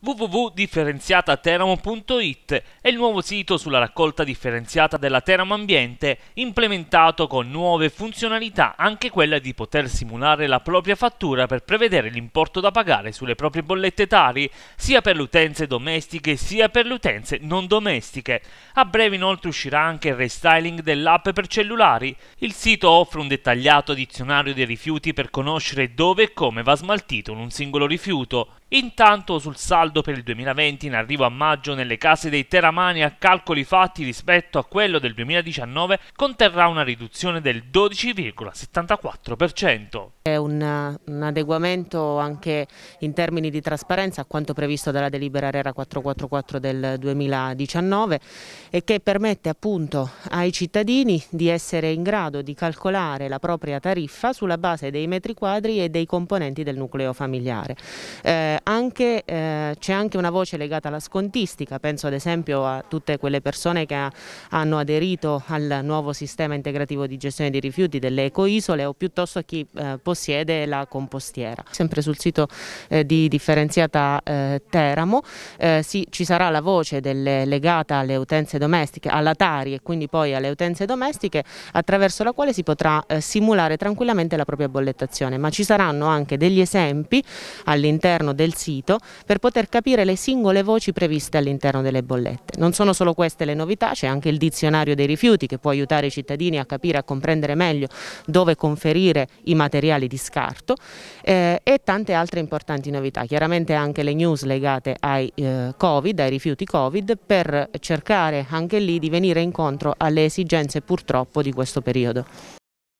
www.differenziatateramo.it è il nuovo sito sulla raccolta differenziata della Teramo Ambiente, implementato con nuove funzionalità, anche quella di poter simulare la propria fattura per prevedere l'importo da pagare sulle proprie bollette tari, sia per le utenze domestiche sia per le utenze non domestiche. A breve inoltre uscirà anche il restyling dell'app per cellulari. Il sito offre un dettagliato dizionario dei rifiuti per conoscere dove e come va smaltito in un singolo rifiuto. Intanto sul saldo per il 2020 in arrivo a maggio nelle case dei teramani a calcoli fatti rispetto a quello del 2019 conterrà una riduzione del 12,74% un, un, adeguamento anche in termini di trasparenza a quanto previsto dalla delibera RERA 444 del 2019 e che permette appunto ai cittadini di essere in grado di calcolare la propria tariffa sulla base dei metri quadri e dei componenti del nucleo familiare. Eh, eh, c'è anche una voce legata alla scontistica, penso ad esempio a tutte quelle persone che ha, hanno aderito al nuovo sistema integrativo di gestione dei rifiuti delle ecoisole o piuttosto a chi eh, possiede possiede la compostiera. Sempre sul sito eh, di differenziata eh, Teramo eh, sì, ci sarà la voce delle, legata alle utenze domestiche, alla Tari e quindi poi alle utenze domestiche attraverso la quale si potrà eh, simulare tranquillamente la propria bollettazione, ma ci saranno anche degli esempi all'interno del sito per poter capire le singole voci previste all'interno delle bollette. Non sono solo queste le novità, c'è anche il dizionario dei rifiuti che può aiutare i cittadini a capire, a comprendere meglio dove conferire i materiali di scarto eh, e tante altre importanti novità, chiaramente anche le news legate ai eh, Covid, ai rifiuti Covid, per cercare anche lì di venire incontro alle esigenze purtroppo di questo periodo.